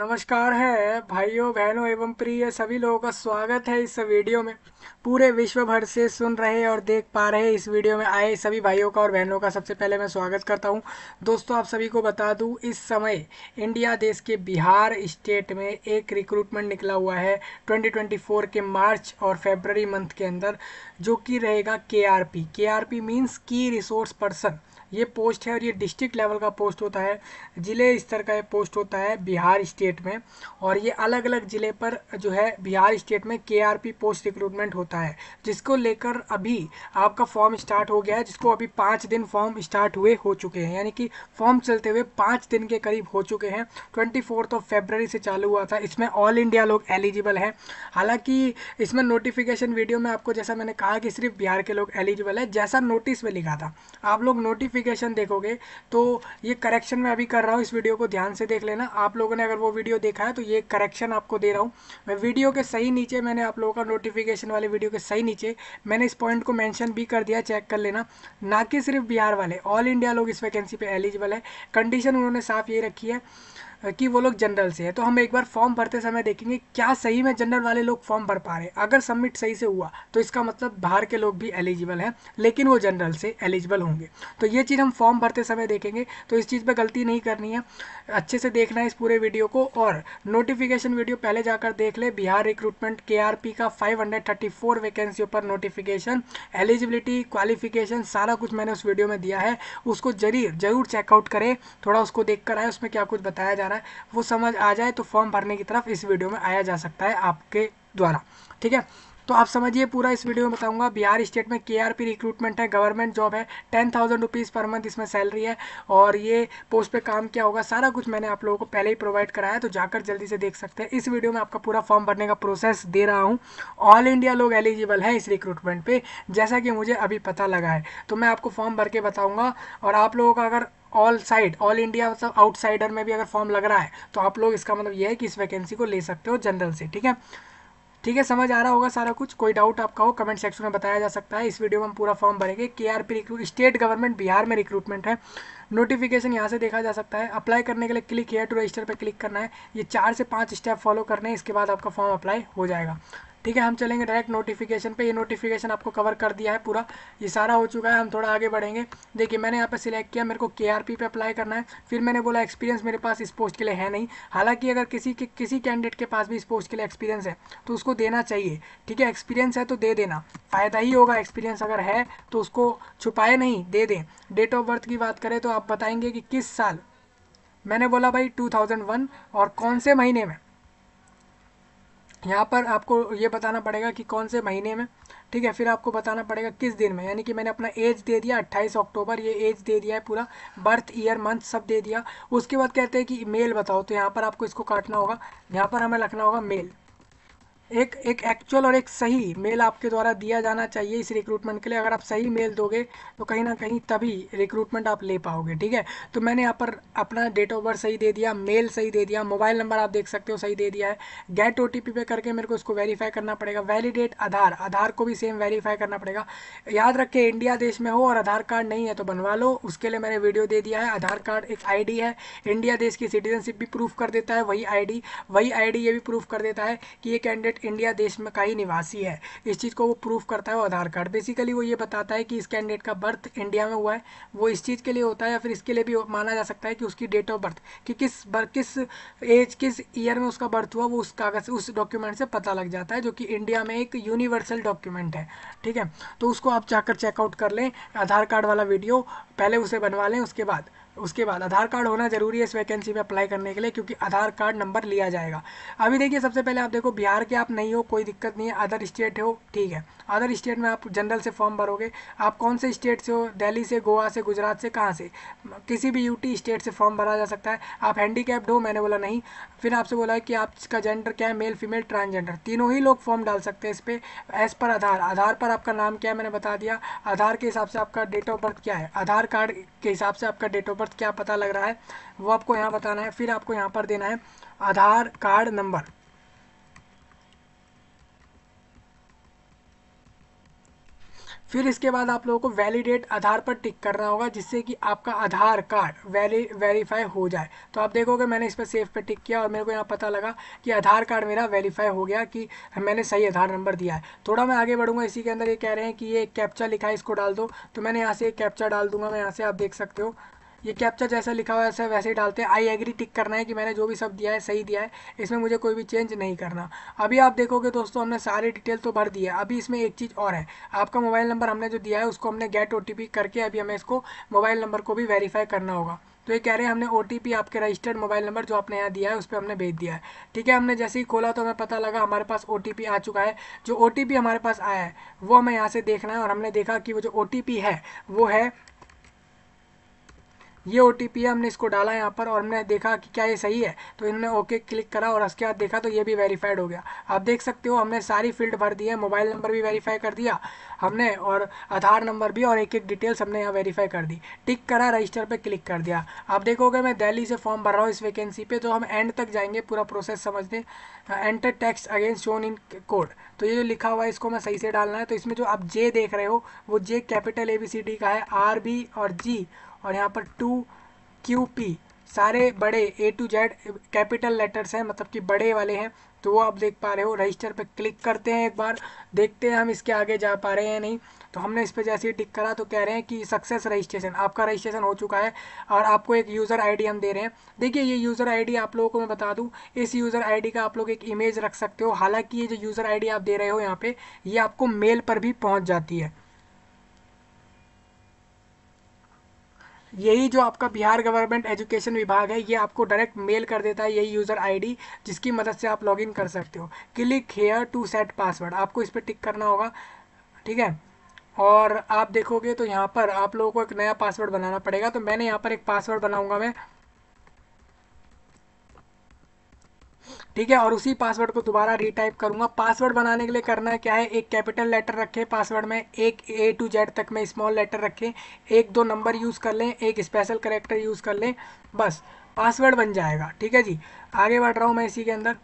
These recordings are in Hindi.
नमस्कार है भाइयों बहनों एवं प्रिय सभी लोगों का स्वागत है इस वीडियो में पूरे विश्व भर से सुन रहे और देख पा रहे इस वीडियो में आए सभी भाइयों का और बहनों का सबसे पहले मैं स्वागत करता हूं दोस्तों आप सभी को बता दूं इस समय इंडिया देश के बिहार स्टेट में एक रिक्रूटमेंट निकला हुआ है 2024 के मार्च और फेबररी मंथ के अंदर जो कि रहेगा K R P K R P means की रिसोर्स पर्सन ये पोस्ट है और ये डिस्ट्रिक्ट लेवल का पोस्ट होता है ज़िले स्तर का ये पोस्ट होता है बिहार स्टेट में और ये अलग अलग ज़िले पर जो है बिहार स्टेट में के पोस्ट रिक्रूटमेंट होता है जिसको लेकर अभी आपका फॉर्म स्टार्ट हो गया है जिसको अभी पाँच दिन फॉर्म स्टार्ट हुए हो चुके हैं यानी कि फॉर्म चलते हुए पाँच दिन के करीब हो चुके हैं ट्वेंटी फोर्थ ऑफ फेबररी से चालू हुआ था इसमें ऑल इंडिया लोग एलिजिबल हैं हालांकि इसमें नोटिफिकेशन वीडियो में आपको जैसा मैंने कहा कि सिर्फ बिहार के लोग एलिजिबल है जैसा नोटिस में लिखा था आप लोग नोटिफिक नोटिफिकेशन देखोगे तो ये करेक्शन मैं अभी कर रहा हूँ इस वीडियो को ध्यान से देख लेना आप लोगों ने अगर वो वीडियो देखा है तो ये करेक्शन आपको दे रहा हूँ मैं वीडियो के सही नीचे मैंने आप लोगों का नोटिफिकेशन वाले वीडियो के सही नीचे मैंने इस पॉइंट को मैंशन भी कर दिया चेक कर लेना ना कि सिर्फ बिहार वाले ऑल इंडिया लोग इस वैकेंसी पर एलिजिबल है कंडीशन उन्होंने साफ ये रखी है कि वो लोग जनरल से है तो हम एक बार फॉर्म भरते समय देखेंगे क्या सही में जनरल वाले लोग फॉर्म भर पा रहे हैं अगर सबमिट सही से हुआ तो इसका मतलब बाहर के लोग भी एलिजिबल हैं लेकिन वो जनरल से एलिजिबल होंगे तो ये चीज़ हम फॉर्म भरते समय देखेंगे तो इस चीज़ पर गलती नहीं करनी है अच्छे से देखना है इस पूरे वीडियो को और नोटिफिकेशन वीडियो पहले जाकर देख ले बिहार रिक्रूटमेंट के का फाइव वैकेंसियों पर नोटिफिकेशन एलिजिबिलिटी क्वालिफिकेशन सारा कुछ मैंने उस वीडियो में दिया है उसको जरूर जरूर चेकआउट करें थोड़ा उसको देख कर आए उसमें क्या कुछ बताया जा जा रहा है वो समझ आ जाए तो फॉर्म भरने की तरफ इस वीडियो में आया जा सकता है आपके द्वारा ठीक है तो आप समझिए पूरा इस वीडियो में बताऊंगा बिहार स्टेट में केआरपी रिक्रूटमेंट है गवर्नमेंट जॉब है ten thousand rupees per month इसमें सैलरी है और ये पोस्ट पे काम क्या होगा सारा कुछ मैंने आप लोगों को पहले ही प्रोवाइड कराया है तो जाकर जल्दी से देख सकते हैं इस वीडियो में आपका पूरा फॉर्म भरने का प्रोसेस दे रहा हूँ ऑल इंडिया लोग एलिजिबल है इस रिक्रूटमेंट पर जैसा कि मुझे अभी पता लगा है तो मैं आपको फॉर्म भर के बताऊँगा और आप लोगों का अगर ऑल साइड ऑल इंडिया मतलब आउटसाइडर में भी अगर फॉर्म लग रहा है तो आप लोग इसका मतलब ये है कि इस वैकेंसी को ले सकते हो जनरल से ठीक है ठीक है समझ आ रहा होगा सारा कुछ कोई डाउट आपका हो कमेंट सेक्शन में बताया जा सकता है इस वीडियो में हम पूरा फॉर्म भरेंगे K R P recruit state government Bihar में रिक्रूटमेंट है नोटिफिकेशन यहाँ से देखा जा सकता है अप्लाई करने के लिए क्लिक हेयर टू रजिस्टर पर क्लिक करना है ये चार से पाँच स्टेप फॉलो करने हैं इसके बाद आपका फॉर्म अप्लाई हो जाएगा ठीक है हम चलेंगे डायरेक्ट नोटिफिकेशन पे ये नोटिफिकेशन आपको कवर कर दिया है पूरा ये सारा हो चुका है हम थोड़ा आगे बढ़ेंगे देखिए मैंने यहाँ पर सिलेक्ट किया मेरे को के आर पी पे अप्लाई करना है फिर मैंने बोला एक्सपीरियंस मेरे पास इस पोस्ट के लिए है नहीं हालांकि अगर किसी के किसी कैंडिडेट के पास भी इस पोस्ट के लिए एक्सपीरियंस है तो उसको देना चाहिए ठीक है एक्सपीरियंस है तो दे देना फ़ायदा ही होगा एक्सपीरियंस अगर है तो उसको छुपाए नहीं दे दें डेट ऑफ बर्थ की बात करें तो आप बताएंगे कि किस साल मैंने बोला भाई 2001 और कौन से महीने में यहाँ पर आपको ये बताना पड़ेगा कि कौन से महीने में ठीक है फिर आपको बताना पड़ेगा किस दिन में यानी कि मैंने अपना एज दे दिया 28 अक्टूबर ये एज दे दिया है पूरा बर्थ ईयर मंथ सब दे दिया उसके बाद कहते हैं कि मेल बताओ तो यहाँ पर आपको इसको काटना होगा यहाँ पर हमें रखना होगा मेल एक एक एक्चुअल और एक सही मेल आपके द्वारा दिया जाना चाहिए इस रिक्रूटमेंट के लिए अगर आप सही मेल दोगे तो कहीं ना कहीं तभी रिक्रूटमेंट आप ले पाओगे ठीक है तो मैंने यहाँ पर अपना डेट ऑफ बर्थ सही दे दिया मेल सही दे दिया मोबाइल नंबर आप देख सकते हो सही दे दिया है गेट ओ पे करके मेरे को इसको वेरीफाई करना पड़ेगा वैलिडेट आधार आधार को भी सेम वेरीफाई करना पड़ेगा याद रखे इंडिया देश में हो और आधार कार्ड नहीं है तो बनवा लो उसके लिए मैंने वीडियो दे दिया है आधार कार्ड एक आई है इंडिया देश की सिटीजनशिप भी प्रूफ कर देता है वही आई वही आई ये भी प्रूफ कर देता है कि ये कैंडिडेट इंडिया देश में का ही निवासी है इस चीज़ को वो प्रूफ करता है वो आधार कार्ड बेसिकली वो ये बताता है कि इस कैंडिडेट का बर्थ इंडिया में हुआ है वो इस चीज़ के लिए होता है या फिर इसके लिए भी माना जा सकता है कि उसकी डेट ऑफ बर्थ कि किस बर्थ किस एज किस ईयर में उसका बर्थ हुआ वो उस कागज़ उस डॉक्यूमेंट से पता लग जाता है जो कि इंडिया में एक यूनिवर्सल डॉक्यूमेंट है ठीक है तो उसको आप जाकर चेकआउट कर लें आधार कार्ड वाला वीडियो पहले उसे बनवा लें उसके बाद उसके बाद आधार कार्ड होना जरूरी है इस वैकेंसी में अप्लाई करने के लिए क्योंकि आधार कार्ड नंबर लिया जाएगा अभी देखिए सबसे पहले आप देखो बिहार के आप नहीं हो कोई दिक्कत नहीं है अदर स्टेट हो ठीक है अदर स्टेट में आप जनरल से फॉर्म भरोगे आप कौन से स्टेट से हो दिल्ली से गोवा से गुजरात से कहाँ से किसी भी यूटी स्टेट से फॉर्म भरा जा सकता है आप हैंडीकैप्ड हो मैंने बोला नहीं फिर आपसे बोला है कि आपका जेंडर क्या है मेल फीमेल ट्रांसजेंडर तीनों ही लोग फॉर्म डाल सकते हैं इस पर एज पर आधार आधार पर आपका नाम क्या है मैंने बता दिया आधार के हिसाब से आपका डेट ऑफ बर्थ क्या है आधार कार्ड के हिसाब से आपका डेट ऑफ बर्थ अर्थ क्या पता लग रहा है वो आपको यहाँ बताना है फिर आपको यहाँ पर देना है आधार कार्ड नंबर फिर इसके बाद आप लोगों को वैलिडेट आधार पर टिक करना होगा जिससे कि आपका आधार कार्ड वैली वेरीफाई हो जाए तो आप देखोगे मैंने इस पर सेफ पे टिक किया और मेरे को यहाँ पता लगा कि आधार कार्ड मेरा वेरीफाई हो गया कि मैंने सही आधार नंबर दिया है थोड़ा मैं आगे बढ़ूंगा इसी के अंदर ये कह रहे हैं कि ये कैप्चा लिखा है इसको डाल दो तो मैंने यहाँ से एक कैप्चा डाल दूंगा मैं यहाँ से आप देख सकते हो ये कैप्चा जैसा लिखा हुआ है ऐसा वैसे ही डालते हैं आई एग्री टिक करना है कि मैंने जो भी सब दिया है सही दिया है इसमें मुझे कोई भी चेंज नहीं करना अभी आप देखोगे दोस्तों हमने सारी डिटेल तो भर दी है अभी इसमें एक चीज़ और है आपका मोबाइल नंबर हमने जो दिया है उसको हमने गेट ओ करके अभी हमें इसको मोबाइल नंबर को भी वेरीफाई करना होगा तो ये कह रहे हैं हमने ओ आपके रजिस्टर्ड मोबाइल नंबर जो आपने यहाँ दिया है उस पर हमने भेज दिया है ठीक है हमने जैसे ही खोला तो हमें पता लगा हमारे पास ओ आ चुका है जो ओ हमारे पास आया है वो हमें यहाँ से देखना है और हमने देखा कि वो जो ओ है वो है ये ओ हमने इसको डाला यहाँ पर और हमने देखा कि क्या ये सही है तो इन्होंने ओके क्लिक करा और उसके बाद देखा तो ये भी वेरीफाइड हो गया आप देख सकते हो हमने सारी फील्ड भर दी है मोबाइल नंबर भी वेरीफाई कर दिया हमने और आधार नंबर भी और एक एक डिटेल्स हमने यहाँ वेरीफाई कर दी टिक करा रजिस्टर पर क्लिक कर दिया आप देखोगे मैं दिल्ली से फॉर्म भर रहा हूँ इस वैकेंसी पर तो हम एंड तक जाएंगे पूरा प्रोसेस समझने enter text against shown in code तो ये जो लिखा हुआ है इसको मैं सही से डालना है तो इसमें जो आप जे देख रहे हो वो J capital A B C D का है आर बी और जी और यहाँ पर टू क्यू पी सारे बड़े A to Z capital letters हैं मतलब कि बड़े वाले हैं तो वो आप देख पा रहे हो रजिस्टर पे क्लिक करते हैं एक बार देखते हैं हम इसके आगे जा पा रहे हैं नहीं तो हमने इस पर जैसे ही टिक करा तो कह रहे हैं कि सक्सेस रजिस्ट्रेशन आपका रजिस्ट्रेशन हो चुका है और आपको एक यूज़र आईडी हम दे रहे हैं देखिए ये यूज़र आईडी आप लोगों को मैं बता दूं इस यूज़र आईडी का आप लोग एक इमेज रख सकते हो हालांकि ये जो यूज़र आईडी आप दे रहे हो यहाँ पे ये आपको मेल पर भी पहुँच जाती है यही जो आपका बिहार गवर्नमेंट एजुकेशन विभाग है ये आपको डायरेक्ट मेल कर देता है यही यूज़र आईडी जिसकी मदद से आप लॉगिन कर सकते हो click here to set password आपको इस पर टिक करना होगा ठीक है और आप देखोगे तो यहाँ पर आप लोगों को एक नया पासवर्ड बनाना पड़ेगा तो मैंने यहाँ पर एक पासवर्ड बनाऊँगा मैं ठीक है और उसी पासवर्ड को दोबारा रीटाइप करूंगा पासवर्ड बनाने के लिए करना क्या है एक कैपिटल लेटर रखें पासवर्ड में एक ए टू जेड तक में स्मॉल लेटर रखें एक दो नंबर यूज़ कर लें एक स्पेशल करेक्टर यूज़ कर लें बस पासवर्ड बन जाएगा ठीक है जी आगे बढ़ रहा हूँ मैं इसी के अंदर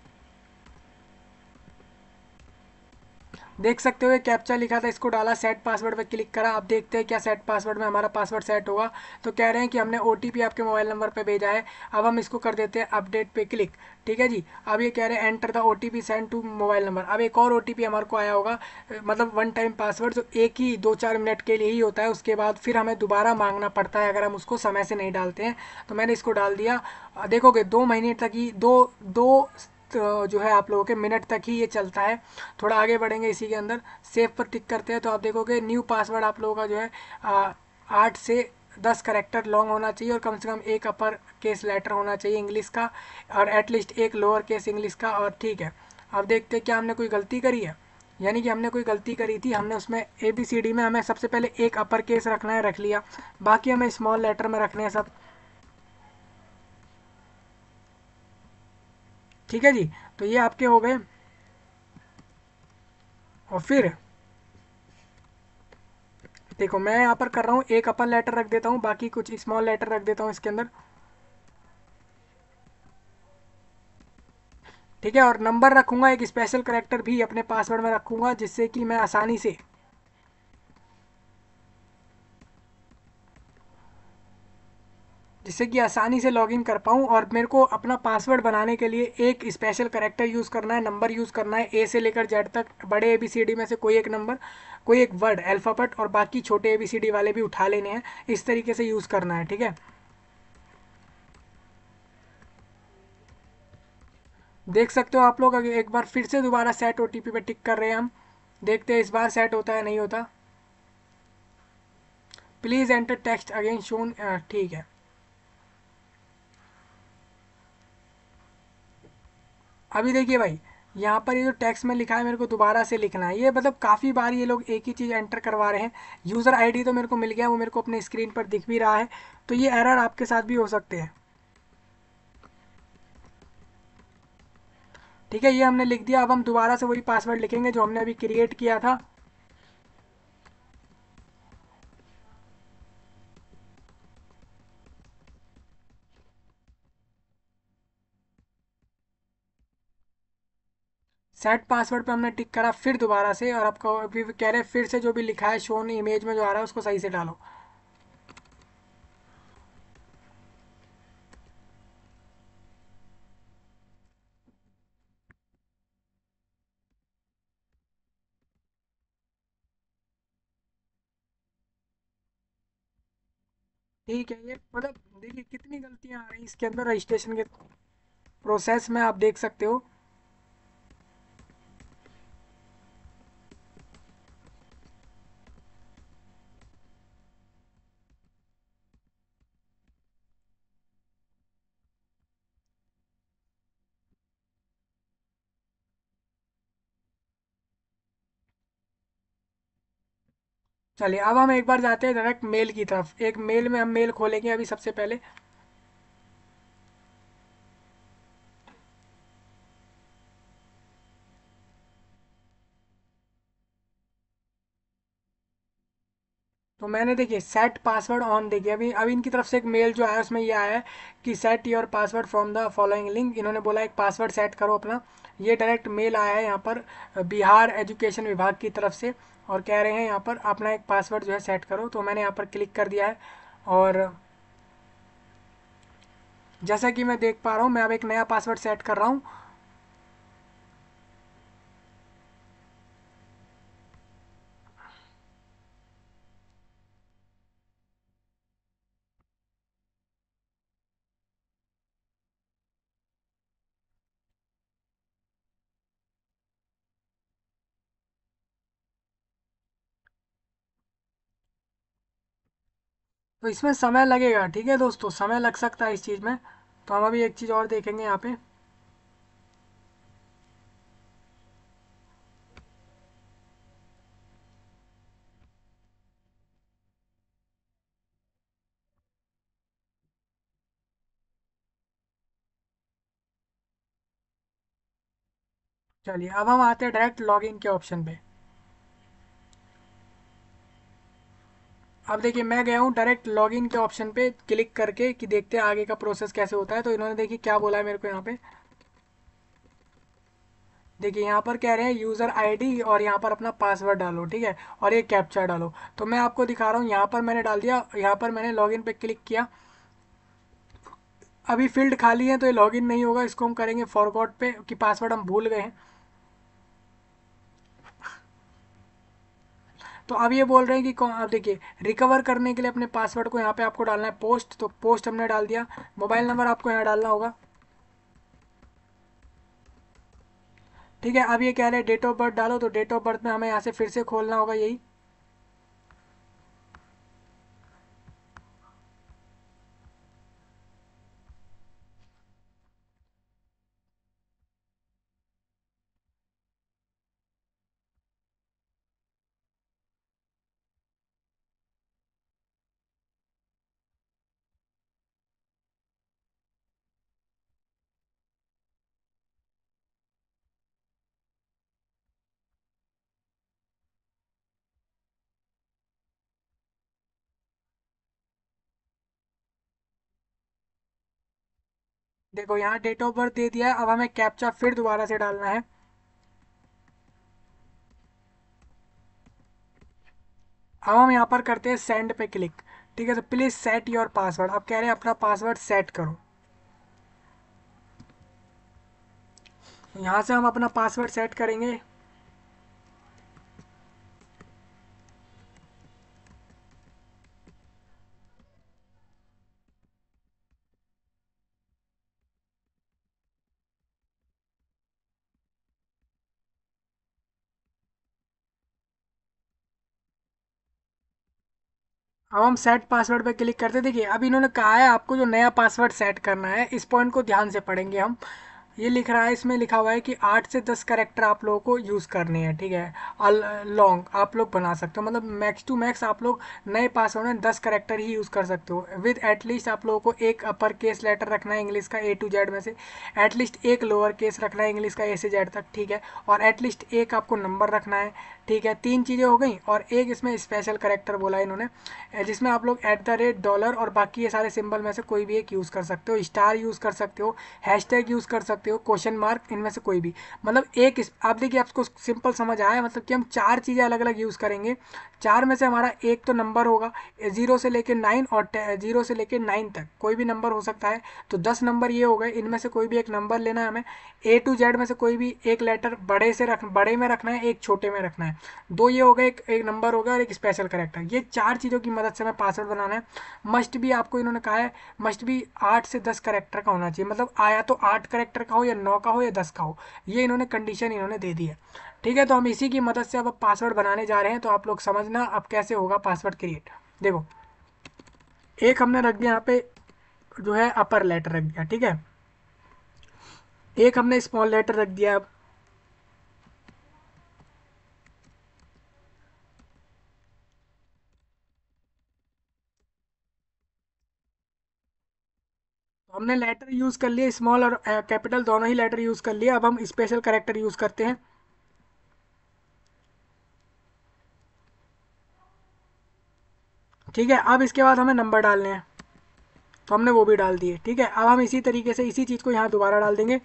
देख सकते हो कैप्चा लिखा था इसको डाला सेट पासवर्ड पर क्लिक करा आप देखते हैं क्या सेट पासवर्ड में हमारा पासवर्ड सेट होगा तो कह रहे हैं कि हमने ओ आपके मोबाइल नंबर पर भेजा है अब हम इसको कर देते हैं अपडेट पे क्लिक ठीक है जी अब ये कह रहे हैं enter the O T P send to mobile number अब एक और ओ टी पी हमारे को आया होगा मतलब वन टाइम पासवर्ड जो एक ही दो चार मिनट के लिए ही होता है उसके बाद फिर हमें दोबारा मांगना पड़ता है अगर हम उसको समय से नहीं डालते हैं तो मैंने इसको डाल दिया देखोगे दो महीने तक ही दो दो तो जो है आप लोगों के मिनट तक ही ये चलता है थोड़ा आगे बढ़ेंगे इसी के अंदर सेव पर टिक करते हैं तो आप देखोगे न्यू पासवर्ड आप लोगों का जो है आठ से दस करेक्टर लॉन्ग होना चाहिए और कम से कम एक अपर केस लेटर होना चाहिए इंग्लिश का और एटलीस्ट एक लोअर केस इंग्लिश का और ठीक है अब देखते हैं क्या हमने कोई गलती करी है यानी कि हमने कोई गलती करी थी हमने उसमें ए बी सी डी में हमें सबसे पहले एक अपर केस रखना है रख लिया बाकी हमें स्मॉल लेटर में रखने हैं सब ठीक है जी तो ये आपके हो गए और फिर देखो मैं यहाँ पर कर रहा हूँ एक अपर लेटर रख देता हूँ बाकी कुछ स्मॉल लेटर रख देता हूँ इसके अंदर ठीक है और नंबर रखूंगा एक स्पेशल करेक्टर भी अपने पासवर्ड में रखूंगा जिससे कि मैं आसानी से जिससे कि आसानी से लॉगिन कर पाऊँ और मेरे को अपना पासवर्ड बनाने के लिए एक स्पेशल करेक्टर यूज़ करना है नंबर यूज़ करना है ए से लेकर जेड तक बड़े ए बी सी डी में से कोई एक नंबर कोई एक वर्ड अल्फ़ाबेट और बाकी छोटे ए बी सी डी वाले भी उठा लेने हैं इस तरीके से यूज़ करना है ठीक है देख सकते हो आप लोग अगर एक बार फिर से दोबारा सेट ओ टी पी पर टिक कर रहे हैं हम देखते हैं इस बार सेट होता है नहीं होता please enter text again shown ठीक है अभी देखिए भाई यहाँ पर ये जो टैक्स में लिखा है मेरे को दोबारा से लिखना है ये मतलब काफ़ी बार ये लोग एक ही चीज़ एंटर करवा रहे हैं यूज़र आईडी तो मेरे को मिल गया वो मेरे को अपने स्क्रीन पर दिख भी रहा है तो ये एरर आपके साथ भी हो सकते हैं ठीक है ये हमने लिख दिया अब हम दोबारा से वही पासवर्ड लिखेंगे जो हमने अभी क्रिएट किया था सेट पासवर्ड पे हमने टिक करा फिर दोबारा से और आपको अभी कह रहे हैं फिर से जो भी लिखा है शोन इमेज में जो आ रहा है उसको सही से डालो ठीक है ये मतलब देखिए कितनी गलतियां आ रही हैं इसके अंदर रजिस्ट्रेशन के प्रोसेस में आप देख सकते हो चलिए अब हम एक बार जाते हैं डायरेक्ट मेल की तरफ एक मेल में हम मेल खोलेंगे अभी सबसे पहले तो मैंने देखिए सेट पासवर्ड ऑन देखिए अभी अभी इनकी तरफ से एक मेल जो आया उसमें ये आया है कि set your password from the following link इन्होंने बोला एक पासवर्ड सेट करो अपना ये डायरेक्ट मेल आया है यहाँ पर बिहार एजुकेशन विभाग की तरफ से और कह रहे हैं यहाँ पर अपना एक पासवर्ड जो है सेट करो तो मैंने यहाँ पर क्लिक कर दिया है और जैसा कि मैं देख पा रहा हूँ मैं अब एक नया पासवर्ड सेट कर रहा हूँ तो इसमें समय लगेगा ठीक है दोस्तों समय लग सकता है इस चीज़ में तो हम अभी एक चीज़ और देखेंगे यहाँ पे चलिए अब हम आते हैं डायरेक्ट लॉगिन के ऑप्शन पे अब देखिए मैं गया हूँ डायरेक्ट लॉगिन के ऑप्शन पे क्लिक करके कि देखते हैं आगे का प्रोसेस कैसे होता है तो इन्होंने देखिए क्या बोला है मेरे को यहाँ पे देखिए यहाँ पर कह रहे हैं यूज़र आईडी और यहाँ पर अपना पासवर्ड डालो ठीक है और ये कैप्चा डालो तो मैं आपको दिखा रहा हूँ यहाँ पर मैंने डाल दिया यहाँ पर मैंने लॉगिन पे क्लिक किया अभी फील्ड खाली है तो ये लॉगिन नहीं होगा इसको हम करेंगे फॉरवर्ड पे कि पासवर्ड हम भूल गए हैं तो अब ये बोल रहे हैं कि आप देखिए रिकवर करने के लिए अपने पासवर्ड को यहाँ पे आपको डालना है पोस्ट तो पोस्ट हमने डाल दिया मोबाइल नंबर आपको यहाँ डालना होगा ठीक है अब ये कह रहे हैं डेट ऑफ बर्थ डालो तो डेट ऑफ बर्थ में हमें यहाँ से फिर से खोलना होगा यही देखो यहाँ डेट ऑफ बर्थ दे दिया अब हमें कैप्चा फिर दोबारा से डालना है अब हम यहाँ पर करते हैं सेंड पे क्लिक ठीक है तो प्लीज़ सेट योर पासवर्ड अब कह रहे हैं अपना पासवर्ड सेट करो यहाँ से हम अपना पासवर्ड सेट करेंगे अब हम सेट पासवर्ड पे क्लिक करते देखिए अब इन्होंने कहा है आपको जो नया पासवर्ड सेट करना है इस पॉइंट को ध्यान से पढ़ेंगे हम ये लिख रहा है इसमें लिखा हुआ है कि आठ से दस करेक्टर आप लोगों को यूज़ करने हैं ठीक है लॉन्ग आप लोग बना सकते हो मतलब मैक्स टू मैक्स आप लोग नए पासवर्ड में दस करेक्टर ही यूज़ कर सकते हो विद एटलीस्ट आप लोगों को एक अपर केस लेटर रखना है इंग्लिश का ए टू जेड में से एटलीस्ट एक लोअर केस रखना है इंग्लिश का ए से जेड तक ठीक है और एटलीस्ट एक आपको नंबर रखना है ठीक है तीन चीज़ें हो गई और एक इसमें स्पेशल करेक्टर बोला है इन्होंने जिसमें आप लोग एट द रेट डॉलर और बाकी ये सारे सिंबल में से कोई भी एक यूज़ कर सकते हो स्टार यूज़ कर सकते हो हैशटैग यूज़ कर सकते हो क्वेश्चन मार्क इनमें से कोई भी मतलब एक आप देखिए आपको सिंपल समझ आया मतलब कि हम चार चीज़ें अलग अलग यूज़ करेंगे चार में से हमारा एक तो नंबर होगा जीरो से लेकर नाइन और जीरो से लेकर नाइन तक कोई भी नंबर हो सकता है तो दस नंबर ये हो गए इनमें से कोई भी एक नंबर लेना है हमें ए टू जेड में से कोई भी एक लेटर बड़े से रख बड़े में रखना है एक छोटे में रखना है है दो ये होगा एक एक नंबर होगा और एक स्पेशल करेक्टर ये चार चीज़ों की मदद से हमें पासवर्ड बनाना है मस्ट भी आपको इन्होंने कहा है मस्ट भी आठ से दस करेक्टर का होना चाहिए मतलब आया तो आठ करेक्टर का हो या नौ का हो या दस का हो ये इन्होंने कंडीशन इन्होंने दे दी है ठीक है तो हम इसी की मदद से अब पासवर्ड बनाने जा रहे हैं तो आप लोग समझना अब कैसे होगा पासवर्ड क्रिएट देखो एक हमने रख दिया यहाँ पे जो है अपर लेटर रख दिया ठीक है एक हमने स्मॉल लेटर रख दिया अब हमने लेटर यूज़ कर लिए स्मॉल और कैपिटल uh, दोनों ही लेटर यूज़ कर लिए अब हम स्पेशल करेक्टर यूज़ करते हैं ठीक है अब इसके बाद हमें नंबर डालने हैं तो हमने वो भी डाल दिए ठीक है अब हम इसी तरीके से इसी चीज़ को यहाँ दोबारा डाल देंगे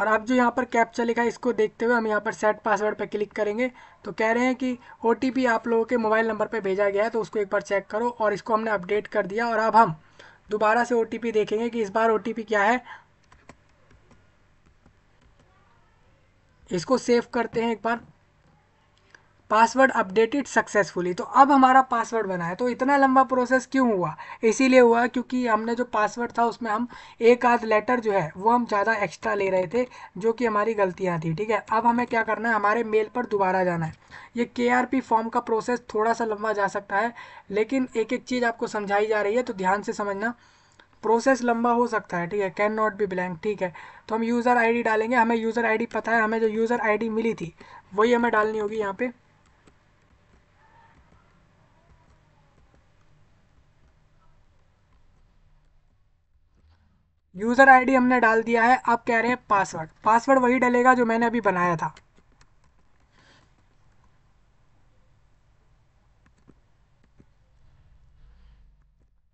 और आप जो यहाँ पर कैप्चा लिखा है इसको देखते हुए हम यहाँ पर सेट पासवर्ड पर क्लिक करेंगे तो कह रहे हैं कि ओ आप लोगों के मोबाइल नंबर पर भेजा गया है तो उसको एक बार चेक करो और इसको हमने अपडेट कर दिया और अब हम दोबारा से ओ देखेंगे कि इस बार ओ क्या है इसको सेव करते हैं एक बार पासवर्ड अपडेटेड सक्सेसफुली तो अब हमारा पासवर्ड बना है तो इतना लंबा प्रोसेस क्यों हुआ इसीलिए हुआ क्योंकि हमने जो पासवर्ड था उसमें हम एक आध लेटर जो है वो हम ज़्यादा एक्स्ट्रा ले रहे थे जो कि हमारी गलतियाँ थी ठीक है अब हमें क्या करना है हमारे मेल पर दोबारा जाना है ये के फॉर्म का प्रोसेस थोड़ा सा लंबा जा सकता है लेकिन एक एक चीज़ आपको समझाई जा रही है तो ध्यान से समझना प्रोसेस लंबा हो सकता है ठीक है कैन नॉट बी ब्लैंक ठीक है तो हम यूज़र आईडी डालेंगे हमें यूज़र आईडी पता है हमें जो यूज़र आईडी मिली थी वही हमें डालनी होगी यहाँ पे यूज़र आईडी हमने डाल दिया है अब कह रहे हैं पासवर्ड पासवर्ड वही डलेगा जो मैंने अभी बनाया था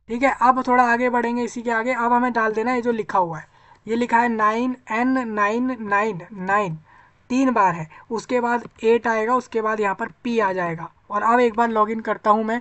ठीक है अब थोड़ा आगे बढ़ेंगे इसी के आगे अब हमें डाल देना है जो लिखा हुआ है ये लिखा है nine N nine nine nine तीन बार है उसके बाद एट आएगा उसके बाद यहाँ पर पी आ जाएगा और अब एक बार लॉगिन करता हूँ मैं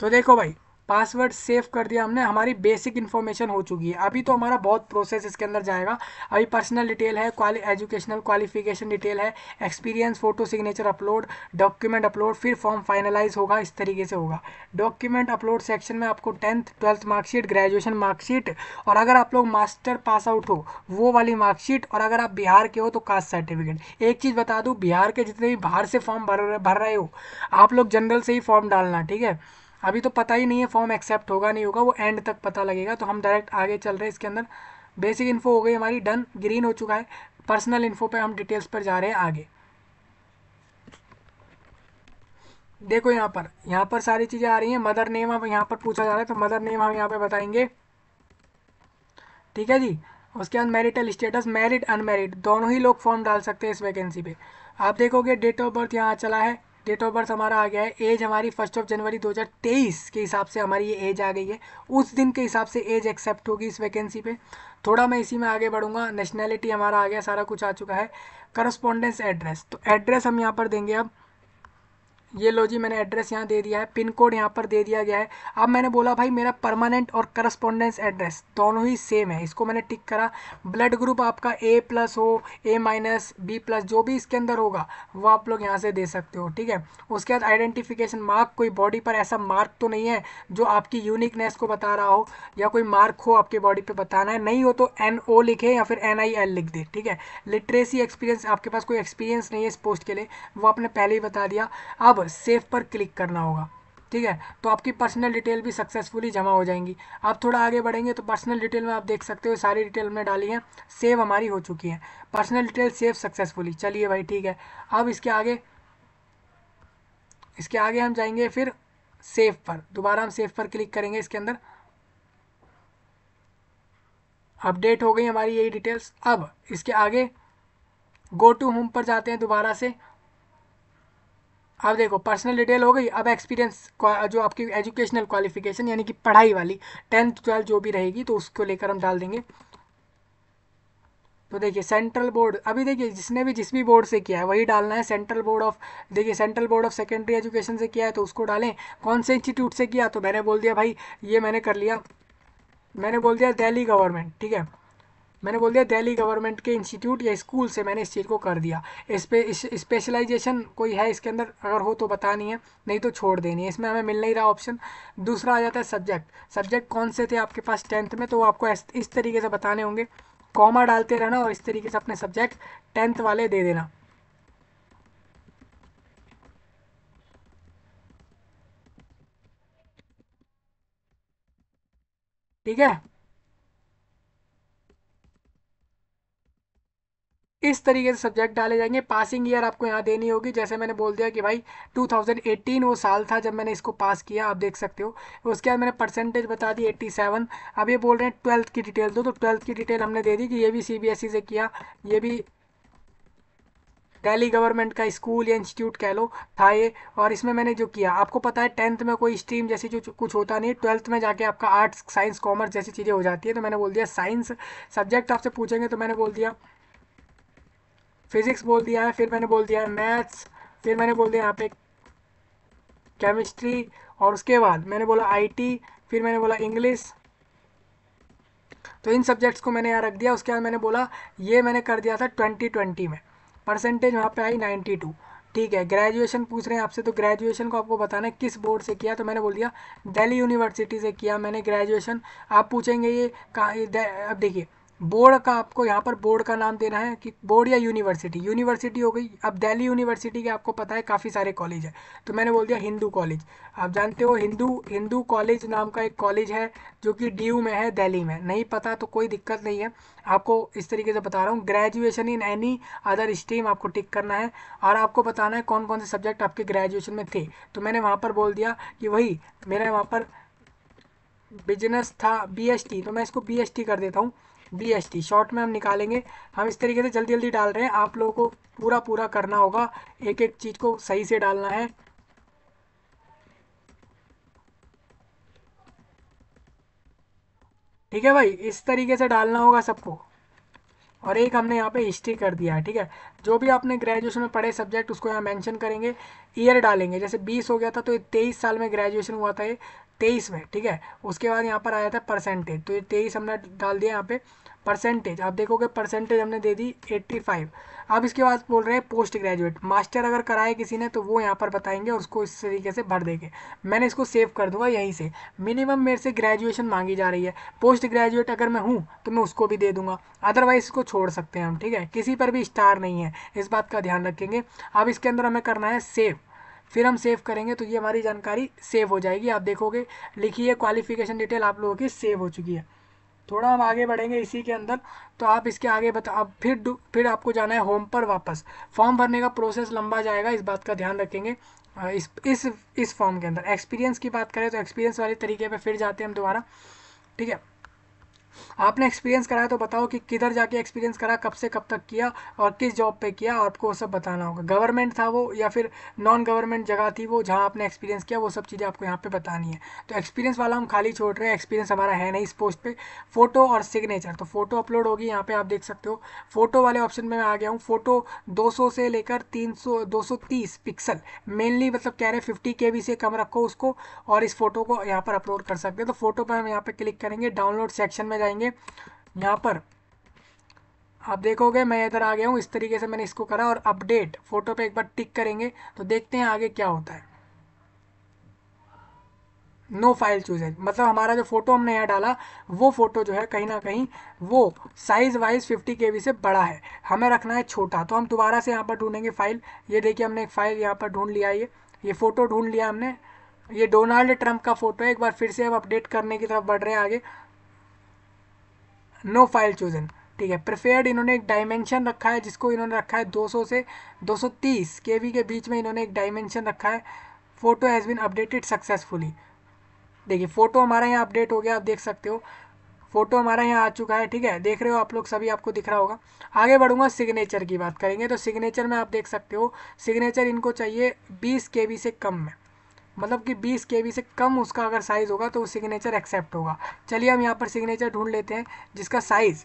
तो देखो भाई पासवर्ड सेव कर दिया हमने हमारी बेसिक इन्फॉर्मेशन हो चुकी है अभी तो हमारा बहुत प्रोसेस इसके अंदर जाएगा अभी पर्सनल डिटेल है क्वालि एजुकेशनल क्वालिफिकेशन डिटेल है experience photo signature upload document upload फिर फॉर्म फाइनलाइज होगा इस तरीके से होगा डॉक्यूमेंट अपलोड सेक्शन में आपको tenth twelfth marksheet graduation marksheet और अगर आप लोग मास्टर पास आउट हो वो वाली मार्कशीट और अगर आप बिहार के हो तो कास्ट सर्टिफिकेट एक चीज़ बता दूँ बिहार के जितने भी बाहर से फॉर्म भर भर रहे हो आप लोग जनरल से ही फॉर्म डालना ठीक है अभी तो पता ही नहीं है फॉर्म एक्सेप्ट होगा नहीं होगा वो एंड तक पता लगेगा तो हम डायरेक्ट आगे चल रहे हैं इसके अंदर बेसिक इन्फो हो गई हमारी डन ग्रीन हो चुका है पर्सनल इन्फो पर हम डिटेल्स पर जा रहे हैं आगे देखो यहाँ पर यहाँ पर सारी चीज़ें आ रही हैं मदर नेम अब यहाँ पर पूछा जा रहा है तो मदर नेम हम यहाँ पर बताएंगे ठीक है जी उसके बाद मैरिटल स्टेटस मैरिड अनमैरिड दोनों ही लोग फॉर्म डाल सकते हैं इस वैकेंसी पे आप देखोगे डेट ऑफ बर्थ यहाँ चला है डेट ऑफ बर्थ हमारा आ गया है एज हमारी फर्स्ट ऑफ जनवरी 2023 के हिसाब से हमारी ये एज आ गई है उस दिन के हिसाब से एज एक्सेप्ट होगी इस वैकेंसी पे थोड़ा मैं इसी में आगे बढ़ूंगा नेशनैलिटी हमारा आ गया सारा कुछ आ चुका है करस्पॉन्डेंस एड्रेस तो एड्रेस हम यहाँ पर देंगे अब ये लो जी मैंने एड्रेस यहाँ दे दिया है पिन कोड यहाँ पर दे दिया गया है अब मैंने बोला भाई मेरा परमानेंट और करस्पॉन्डेंस एड्रेस दोनों ही सेम है इसको मैंने टिक करा ब्लड ग्रुप आपका ए प्लस हो ए माइनस बी प्लस जो भी इसके अंदर होगा वो आप लोग यहाँ से दे सकते हो ठीक है उसके बाद आइडेंटिफिकेशन मार्क कोई बॉडी पर ऐसा मार्क तो नहीं है जो आपकी यूनिकनेस को बता रहा हो या कोई मार्क हो आपके बॉडी पर बताना है नहीं हो तो एन ओ लिखे या फिर एन आई एल लिख दे ठीक है लिटरेसी एक्सपीरियंस आपके पास कोई एक्सपीरियंस नहीं है इस पोस्ट के लिए वो आपने पहले ही बता दिया अब अब सेफ पर क्लिक करना होगा ठीक है तो आपकी पर्सनल डिटेल भी सक्सेसफुली जमा हो जाएंगी आप थोड़ा आगे बढ़ेंगे तो पर्सनल डिटेल में आप देख सकते हो सारी डिटेल हमने डाली है सेव हमारी हो चुकी है पर्सनल डिटेल सेव सक्सेसफुली चलिए भाई ठीक है अब इसके आगे इसके आगे हम जाएंगे फिर सेव पर दोबारा हम सेव पर क्लिक करेंगे इसके अंदर अपडेट हो गई हमारी यही डिटेल्स अब इसके आगे गो टू होम पर जाते हैं दोबारा से अब देखो पर्सनल डिटेल हो गई अब एक्सपीरियंस जो आपकी एजुकेशनल क्वालिफिकेशन यानी कि पढ़ाई वाली टेंथ ट्वेल्थ जो भी रहेगी तो उसको लेकर हम डाल देंगे तो देखिए सेंट्रल बोर्ड अभी देखिए जिसने भी जिस भी बोर्ड से किया है वही डालना है सेंट्रल बोर्ड ऑफ देखिए central board of secondary education से किया है तो उसको डालें कौन से इंस्टीट्यूट से किया तो मैंने बोल दिया भाई ये मैंने कर लिया मैंने बोल दिया दिल्ली गवर्नमेंट ठीक है मैंने बोल दिया दिल्ली गवर्नमेंट के इंस्टीट्यूट या स्कूल से मैंने इस चीज़ को कर दिया स्पेशलाइजेशन कोई है इसके अंदर अगर हो तो बतानी है नहीं तो छोड़ देनी है इसमें हमें मिल नहीं रहा ऑप्शन दूसरा आ जाता है सब्जेक्ट सब्जेक्ट कौन से थे आपके पास टेंथ में तो आपको इस तरीके से बताने होंगे कॉमा डालते रहना और इस तरीके से अपने सब्जेक्ट टेंथ वाले दे देना ठीक है इस तरीके से सब्जेक्ट डाले जाएंगे पासिंग ईयर आपको यहाँ देनी होगी जैसे मैंने बोल दिया कि भाई 2018 वो साल था जब मैंने इसको पास किया आप देख सकते हो उसके बाद मैंने परसेंटेज बता दी 87 अब ये बोल रहे हैं ट्वेल्थ की डिटेल दो तो ट्वेल्थ की डिटेल हमने दे दी कि ये भी सी e से किया ये भी डेली गवर्नमेंट का स्कूल या इंस्टीट्यूट कह लो था ये और इसमें मैंने जो किया आपको पता है टेंथ में कोई स्ट्रीम जैसी जो कुछ होता नहीं ट्वेल्थ में जाके आपका आर्ट्स साइंस कॉमर्स जैसी चीज़ें हो जाती है तो मैंने बोल दिया साइंस सब्जेक्ट आपसे पूछेंगे तो मैंने बोल दिया फिज़िक्स बोल दिया है फिर मैंने बोल दिया है मैथ्स फिर मैंने बोल दिया यहाँ पे केमिस्ट्री और उसके बाद मैंने बोला आईटी फिर मैंने बोला इंग्लिश तो इन सब्जेक्ट्स को मैंने यहाँ रख दिया उसके बाद मैंने बोला ये मैंने कर दिया था ट्वेंटी ट्वेंटी में परसेंटेज वहाँ पे आई नाइन्टी टू ठीक है ग्रेजुएशन पूछ रहे हैं आपसे तो ग्रेजुएशन को आपको बताना है किस बोर्ड से किया तो मैंने बोल दिया दिल्ली यूनिवर्सिटी से किया मैंने ग्रेजुएशन आप पूछेंगे ये कहाँ अब देखिए बोर्ड का आपको यहाँ पर बोर्ड का नाम देना है कि बोर्ड या यूनिवर्सिटी यूनिवर्सिटी हो गई अब दिल्ली यूनिवर्सिटी के आपको पता है काफ़ी सारे कॉलेज है तो मैंने बोल दिया हिंदू कॉलेज आप जानते हो हिंदू हिंदू कॉलेज नाम का एक कॉलेज है जो कि डी में है दिल्ली में नहीं पता तो कोई दिक्कत नहीं है आपको इस तरीके से बता रहा हूँ graduation in any other stream आपको टिक करना है और आपको बताना है कौन कौन से सब्जेक्ट आपके ग्रेजुएशन में थे तो मैंने वहाँ पर बोल दिया कि वही मेरा वहाँ पर बिजनेस था बी तो मैं इसको बी कर देता हूँ बी एस टी शॉर्ट में हम निकालेंगे हम इस तरीके से जल्दी जल्दी डाल रहे हैं आप लोगों को पूरा पूरा करना होगा एक एक चीज़ को सही से डालना है ठीक है भाई इस तरीके से डालना होगा सबको और एक हमने यहाँ पे हिस्ट्री कर दिया है ठीक है जो भी आपने ग्रेजुएशन में पढ़े सब्जेक्ट उसको यहाँ मेंशन करेंगे ईयर डालेंगे जैसे 20 हो गया था तो 23 साल में ग्रेजुएशन हुआ था ये तेईस में ठीक है उसके बाद यहाँ पर आया था परसेंटेज तो ये तेईस हमने डाल दिया यहाँ पे परसेंटेज आप देखोगे परसेंटेज हमने दे दी एट्टी फाइव अब इसके बाद बोल रहे हैं पोस्ट ग्रेजुएट मास्टर अगर कराए किसी ने तो वो यहाँ पर बताएंगे और उसको इस तरीके से भर देंगे मैंने इसको सेव कर दूंगा यहीं से मिनिमम मेरे से ग्रेजुएशन मांगी जा रही है पोस्ट ग्रेजुएट अगर मैं हूँ तो मैं उसको भी दे दूंगा अदरवाइज इसको छोड़ सकते हैं हम ठीक है किसी पर भी स्टार नहीं है इस बात का ध्यान रखेंगे अब इसके अंदर हमें करना है सेव फिर हम सेव करेंगे तो ये हमारी जानकारी सेव हो जाएगी आप देखोगे लिखी है क्वालिफिकेशन डिटेल आप लोगों की सेव हो चुकी है थोड़ा हम आगे बढ़ेंगे इसी के अंदर तो आप इसके आगे बता अब फिर फिर आपको जाना है होम पर वापस फॉर्म भरने का प्रोसेस लंबा जाएगा इस बात का ध्यान रखेंगे इस इस इस फॉर्म के अंदर एक्सपीरियंस की बात करें तो एक्सपीरियंस वाले तरीके पे फिर जाते हैं हम दोबारा ठीक है आपने एक्सपीरियंस कराया तो बताओ कि किधर जाके एक्सपीरियंस करा कब से कब तक किया और किस जॉब पे किया आपको वो सब बताना होगा गवर्नमेंट था वो या फिर नॉन गवर्नमेंट जगह थी वो जहाँ आपने एक्सपीरियंस किया वो सब चीज़ें आपको यहाँ पर बतानी है तो एक्सपीरियंस वाला हम खाली छोड़ रहे हैं एक्सपीरियंस हमारा है नहीं इस पोस्ट पर फोटो और सिग्नेचर तो फोटो अपलोड होगी यहाँ पर आप देख सकते हो फोटो वाले ऑप्शन में मैं आ गया हूँ फोटो दो से लेकर तीन सौ पिक्सल मेनली मतलब कह रहे हैं फिफ्टी के से कम रखो उसको और इस फोटो को यहाँ पर अपलोड कर सकते हैं तो फोटो पर हम यहाँ पर क्लिक करेंगे डाउनलोड सेक्शन में जाएंगे यहाँ पर आप देखोगे मैं इधर आ गया हूँ इस तरीके से मैंने इसको करा और अपडेट फोटो पे एक बार टिक करेंगे तो देखते हैं आगे क्या होता है नो फाइल चूजर मतलब हमारा जो फोटो हमने यहाँ डाला वो फोटो जो है कहीं ना कहीं वो साइज वाइज 50 के से बड़ा है हमें रखना है छोटा तो हम दोबारा से यहाँ पर ढूंढेंगे फाइल ये देखिए हमने एक फाइल यहाँ पर ढूंढ लिया ये ये फ़ोटो ढूंढ लिया हमने ये डोनाल्ड ट्रंप का फ़ोटो है एक बार फिर से हम अपडेट करने की तरफ बढ़ रहे हैं आगे नो फाइल चूजन ठीक है प्रिफेयर्ड इन्होंने एक डायमेंशन रखा है जिसको इन्होंने रखा है 200 से 230 सौ के के बीच में इन्होंने एक डायमेंशन रखा है photo has been updated successfully देखिए फ़ोटो हमारा यहाँ अपडेट हो गया आप देख सकते हो फ़ोटो हमारा यहाँ आ चुका है ठीक है देख रहे हो आप लोग सभी आपको दिख रहा होगा आगे बढ़ूंगा सिग्नेचर की बात करेंगे तो सिग्नेचर में आप देख सकते हो सिग्नेचर इनको चाहिए बीस के से कम में मतलब कि 20 के से कम उसका अगर साइज़ होगा तो वो सिग्नेचर एक्सेप्ट होगा चलिए हम यहाँ पर सिग्नेचर ढूंढ लेते हैं जिसका साइज़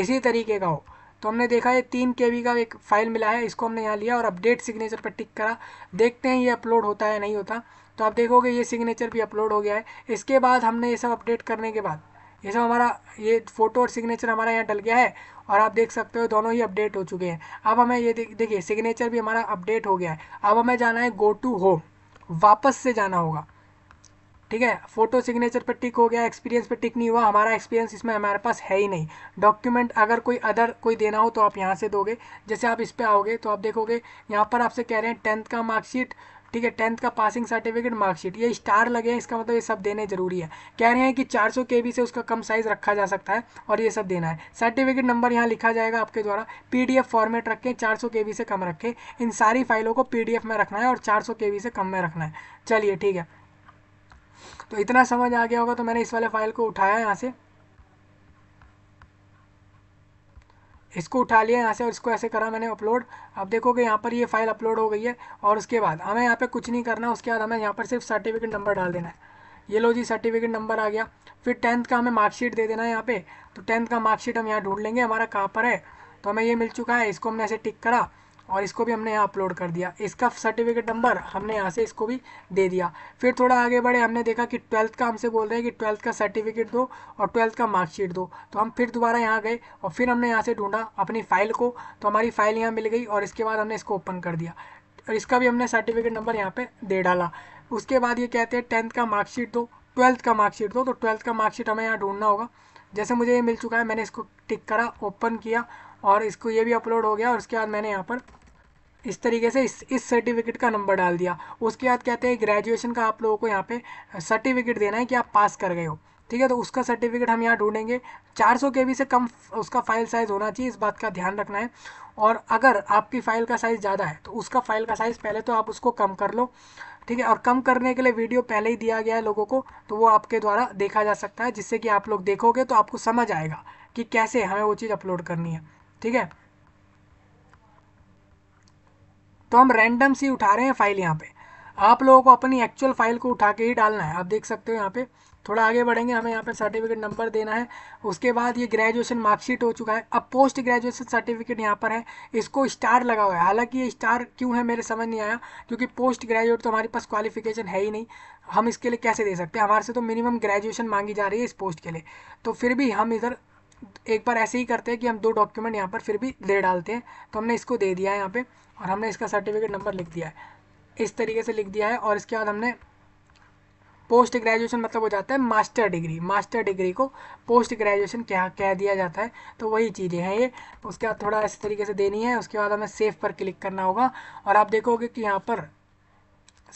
इसी तरीके का हो तो हमने देखा ये तीन के का एक फाइल मिला है इसको हमने यहाँ लिया और अपडेट सिग्नेचर पर टिक करा देखते हैं ये अपलोड होता है नहीं होता तो आप देखोगे ये सिग्नेचर भी अपलोड हो गया है इसके बाद हमने ये सब अपडेट करने के बाद ये सब हमारा ये फ़ोटो और सिग्नेचर हमारा यहाँ डल गया है और आप देख सकते हो दोनों ही अपडेट हो चुके हैं अब हमें ये देखिए सिग्नेचर भी हमारा अपडेट हो गया है अब हमें जाना है गो टू होम वापस से जाना होगा ठीक है फोटो सिग्नेचर पर टिक हो गया एक्सपीरियंस पे टिक नहीं हुआ हमारा एक्सपीरियंस इसमें हमारे पास है ही नहीं डॉक्यूमेंट अगर कोई अदर कोई देना हो तो आप यहाँ से दोगे जैसे आप इस पर आओगे तो आप देखोगे यहाँ पर आपसे कह रहे हैं टेंथ का मार्कशीट ठीक है टेंथ का पासिंग सर्टिफिकेट मार्कशीट ये स्टार लगे हैं इसका मतलब ये सब देने जरूरी है कह रहे हैं कि 400 बी से उसका कम साइज रखा जा सकता है और ये सब देना है सर्टिफिकेट नंबर यहाँ लिखा जाएगा आपके द्वारा पीडीएफ फॉर्मेट रखें 400 बी से कम रखें इन सारी फाइलों को पीडीएफ में रखना है और के केबी से कम में रखना है चलिए ठीक है तो इतना समझ आ गया होगा तो मैंने इस वाले फाइल को उठाया यहाँ से इसको उठा लिया यहाँ से और इसको ऐसे करा मैंने अपलोड अब देखोगे यहाँ पर ये फाइल अपलोड हो गई है और उसके बाद हमें यहाँ पे कुछ नहीं करना उसके बाद हमें यहाँ पर सिर्फ सर्टिफिकेट नंबर डाल देना है ये लो जी सर्टिफिकेट नंबर आ गया फिर टेंथ का हमें मार्कशीट दे देना है यहाँ पर तो टेंथ का मार्कशीट हम यहाँ ढूंढ लेंगे हमारा कहाँ पर है तो हमें ये मिल चुका है इसको हमने ऐसे टिक करा और इसको भी हमने यहाँ अपलोड कर दिया इसका सर्टिफिकेट नंबर हमने यहाँ से इसको भी दे दिया फिर थोड़ा आगे बढ़े हमने देखा कि ट्वेल्थ का हमसे बोल रहे हैं कि ट्वेल्थ का सर्टिफिकेट दो और ट्वेल्थ का मार्कशीट दो तो हम फिर दोबारा यहाँ गए और फिर हमने यहाँ से ढूंढा अपनी फ़ाइल को तो हमारी फ़ाइल यहाँ मिल गई और इसके बाद हमने इसको ओपन कर दिया और इसका भी हमने सर्टिफिकेट नंबर यहाँ पर दे डाला उसके बाद ये कहते हैं टेंथ का मार्कशीट दो ट्वेल्थ का मार्कशीट दो तो ट्वेल्थ का मार्कशीट हमें यहाँ ढूंढना होगा जैसे मुझे ये मिल चुका है मैंने इसको टिक करा ओपन किया और इसको ये भी अपलोड हो गया और उसके बाद मैंने यहाँ पर इस तरीके से इस इस सर्टिफिकेट का नंबर डाल दिया उसके बाद कहते हैं ग्रेजुएशन का आप लोगों को यहाँ पे सर्टिफिकेट देना है कि आप पास कर गए हो ठीक है तो उसका सर्टिफिकेट हम यहाँ ढूंढेंगे 400 के से कम उसका फाइल साइज़ होना चाहिए इस बात का ध्यान रखना है और अगर आपकी फ़ाइल का साइज़ ज़्यादा है तो उसका फ़ाइल का साइज़ पहले तो आप उसको कम कर लो ठीक है और कम करने के लिए वीडियो पहले ही दिया गया है लोगों को तो वो आपके द्वारा देखा जा सकता है जिससे कि आप लोग देखोगे तो आपको समझ आएगा कि कैसे हमें वो चीज़ अपलोड करनी है ठीक है तो हम रैंडम सी उठा रहे हैं फाइल यहाँ पे आप लोगों को अपनी एक्चुअल फाइल को उठा के ही डालना है आप देख सकते हो यहाँ पे थोड़ा आगे बढ़ेंगे हमें यहाँ पे सर्टिफिकेट नंबर देना है उसके बाद ये ग्रेजुएशन मार्कशीट हो चुका है अब पोस्ट ग्रेजुएशन सर्टिफिकेट यहाँ पर है इसको स्टार लगा हुआ है हालांकि ये स्टार क्यों है मेरे समझ नहीं आया क्योंकि पोस्ट ग्रेजुएट तो हमारे पास क्वालिफिकेशन है ही नहीं हम इसके लिए कैसे दे सकते हैं हमारे से तो मिनिमम ग्रेजुएशन मांगी जा रही है इस पोस्ट के लिए तो फिर भी हम इधर एक बार ऐसे ही करते हैं कि हम दो डॉक्यूमेंट यहाँ पर फिर भी दे डालते हैं तो हमने इसको दे दिया है यहाँ पर और हमने इसका सर्टिफिकेट नंबर लिख दिया है इस तरीके से लिख दिया है और इसके बाद हमने पोस्ट ग्रेजुएशन मतलब हो जाता है मास्टर डिग्री मास्टर डिग्री को पोस्ट ग्रेजुएशन क्या कह दिया जाता है तो वही चीज़ें हैं ये तो उसके बाद थोड़ा इस तरीके से देनी है उसके बाद हमें सेफ पर क्लिक करना होगा और आप देखोगे कि यहाँ पर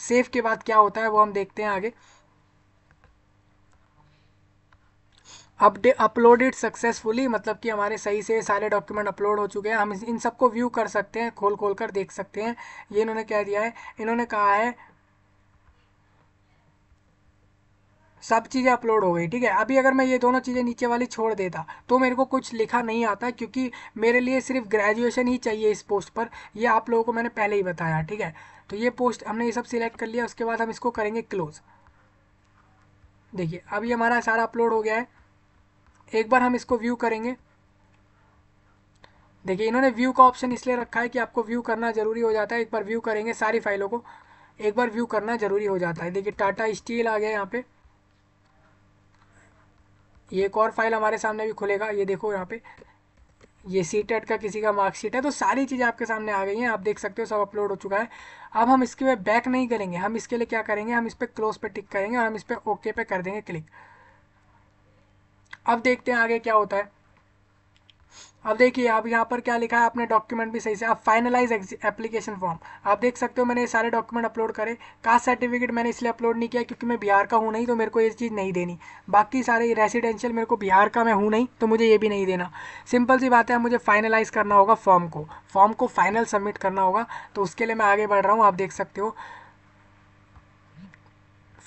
सेफ़ के बाद क्या होता है वो हम देखते हैं आगे अपडे अपलोडेड सक्सेसफुली मतलब कि हमारे सही से सारे डॉक्यूमेंट अपलोड हो चुके हैं हम इन सबको व्यू कर सकते हैं खोल खोल कर देख सकते हैं ये इन्होंने कह दिया है इन्होंने कहा है सब चीज़ें अपलोड हो गई ठीक है अभी अगर मैं ये दोनों चीज़ें नीचे वाली छोड़ देता तो मेरे को कुछ लिखा नहीं आता क्योंकि मेरे लिए सिर्फ ग्रेजुएशन ही चाहिए इस पोस्ट पर ये आप लोगों को मैंने पहले ही बताया ठीक है तो ये पोस्ट हमने ये सब सिलेक्ट कर लिया उसके बाद हम इसको करेंगे क्लोज देखिए अभी हमारा सारा अपलोड हो गया है एक बार हम इसको व्यू करेंगे देखिए इन्होंने व्यू का ऑप्शन इसलिए रखा है कि आपको व्यू करना ज़रूरी हो जाता है एक बार व्यू करेंगे सारी फाइलों को एक बार व्यू करना ज़रूरी हो जाता है देखिए टाटा स्टील आ गया यहाँ पे ये एक और फाइल हमारे सामने भी खुलेगा ये देखो यहाँ पे ये सी टेट का किसी का मार्कशीट है तो सारी चीज़ें आपके सामने आ गई हैं आप देख सकते हो सब अपलोड हो चुका है अब हम इसके बैक नहीं करेंगे हम इसके लिए क्या करेंगे हम इस पर क्लोज पर टिक करेंगे और हम इस पर ओके पे कर देंगे क्लिक अब देखते हैं आगे क्या होता है अब देखिए अब यहाँ पर क्या लिखा है आपने डॉक्यूमेंट भी सही से अब फाइनलाइज एप्लीकेशन फॉर्म आप देख सकते हो मैंने ये सारे डॉक्यूमेंट अपलोड करे कास्ट सर्टिफिकेट मैंने इसलिए अपलोड नहीं किया क्योंकि मैं बिहार का हूँ नहीं तो मेरे को ये चीज़ नहीं देनी बाकी सारे रेसिडेंशियल मेरे को बिहार का मैं हूँ नहीं तो मुझे ये भी नहीं देना सिंपल सी बात है मुझे फाइनलाइज करना होगा फॉर्म को फॉर्म को फाइनल सबमिट करना होगा तो उसके लिए मैं आगे बढ़ रहा हूँ आप देख सकते हो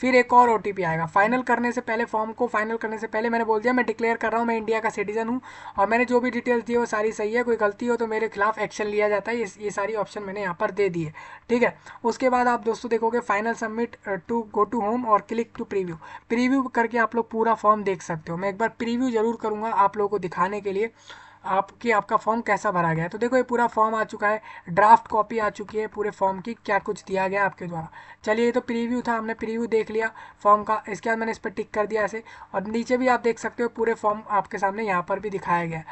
फिर एक और ओ आएगा फाइनल करने से पहले फॉर्म को फाइनल करने से पहले मैंने बोल दिया मैं डिक्लेयर कर रहा हूँ मैं इंडिया का सिटीजन हूँ और मैंने जो भी डिटेल्स दी वो सारी सही है कोई गलती हो तो मेरे खिलाफ एक्शन लिया जाता है ये सारी ऑप्शन मैंने यहाँ पर दे दिए ठीक है उसके बाद आप दोस्तों देखोगे final submit to go to home और क्लिक टू प्रीव्यू प्रीव्यू करके आप लोग पूरा फॉर्म देख सकते हो मैं एक बार प्रीव्यू जरूर करूँगा आप लोगों को दिखाने के लिए आपकी आपका फॉर्म कैसा भरा गया है तो देखो ये पूरा फॉर्म आ चुका है ड्राफ्ट कॉपी आ चुकी है पूरे फॉर्म की क्या कुछ दिया गया आपके द्वारा चलिए ये तो प्रीव्यू था हमने प्रीव्यू देख लिया फॉर्म का इसके बाद मैंने इस पर टिक कर दिया ऐसे और नीचे भी आप देख सकते हो पूरे फॉर्म आपके सामने यहाँ पर भी दिखाया गया है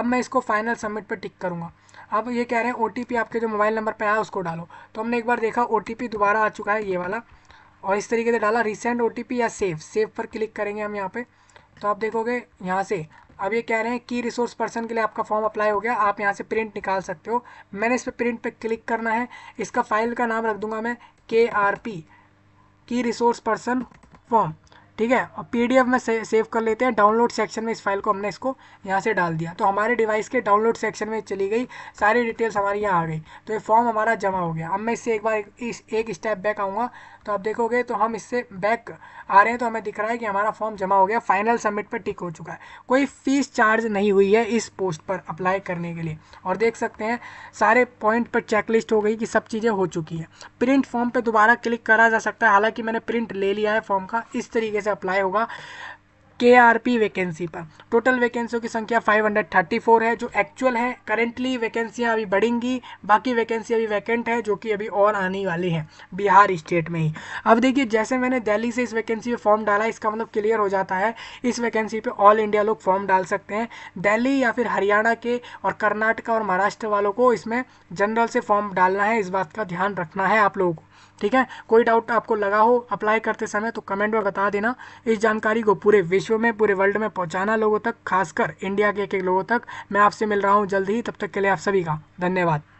अब मैं इसको फाइनल सबमिट पर टिक करूँगा अब ये कह रहे हैं ओ आपके जो मोबाइल नंबर पर आया उसको डालो तो हमने एक बार देखा ओ दोबारा आ चुका है ये वाला और इस तरीके से डाला रिसेंट ओ या सेव सेव पर क्लिक करेंगे हम यहाँ पर तो आप देखोगे यहाँ से अब ये कह रहे हैं की रिसोर्स पर्सन के लिए आपका फॉर्म अप्लाई हो गया आप यहाँ से प्रिंट निकाल सकते हो मैंने इस पर प्रिंट पे क्लिक करना है इसका फाइल का नाम रख दूंगा मैं के आर पी की रिसोर्स पर्सन फॉर्म ठीक है और पीडीएफ में से, सेव कर लेते हैं डाउनलोड सेक्शन में इस फाइल को हमने इसको यहाँ से डाल दिया तो हमारे डिवाइस के डाउनलोड सेक्शन में चली गई सारी डिटेल्स हमारी यहाँ आ गई तो ये फॉर्म हमारा जमा हो गया अब मैं इससे एक बार इस एक स्टेप बैक आऊँगा तो आप देखोगे तो हम इससे बैक आ रहे हैं तो हमें दिख रहा है कि हमारा फॉर्म जमा हो गया फाइनल सबमिट पर टिक हो चुका है कोई फीस चार्ज नहीं हुई है इस पोस्ट पर अप्लाई करने के लिए और देख सकते हैं सारे पॉइंट पर चेकलिस्ट हो गई कि सब चीज़ें हो चुकी हैं प्रिंट फॉर्म पर दोबारा क्लिक करा जा सकता है हालांकि मैंने प्रिंट ले लिया है फॉर्म का इस तरीके से अप्लाई होगा के आर पी वैकेंसी पर टोटल वैकेंसियों की संख्या 534 है जो एक्चुअल है करेंटली वैकेंसियाँ अभी बढ़ेंगी बाकी वैकेंसी अभी वैकेंट है जो कि अभी और आने वाली है बिहार स्टेट में ही अब देखिए जैसे मैंने दिल्ली से इस वैकेंसी पे फॉर्म डाला इसका मतलब क्लियर हो जाता है इस वैकेंसी पे ऑल इंडिया लोग फॉर्म डाल सकते हैं दिल्ली या फिर हरियाणा के और कर्नाटका और महाराष्ट्र वालों को इसमें जनरल से फॉर्म डालना है इस बात का ध्यान रखना है आप लोगों को ठीक है कोई डाउट आपको लगा हो अप्लाई करते समय तो कमेंट में बता देना इस जानकारी को पूरे विश्व में पूरे वर्ल्ड में पहुँचाना लोगों तक खासकर इंडिया के एक एक लोगों तक मैं आपसे मिल रहा हूँ जल्द ही तब तक के लिए आप सभी का धन्यवाद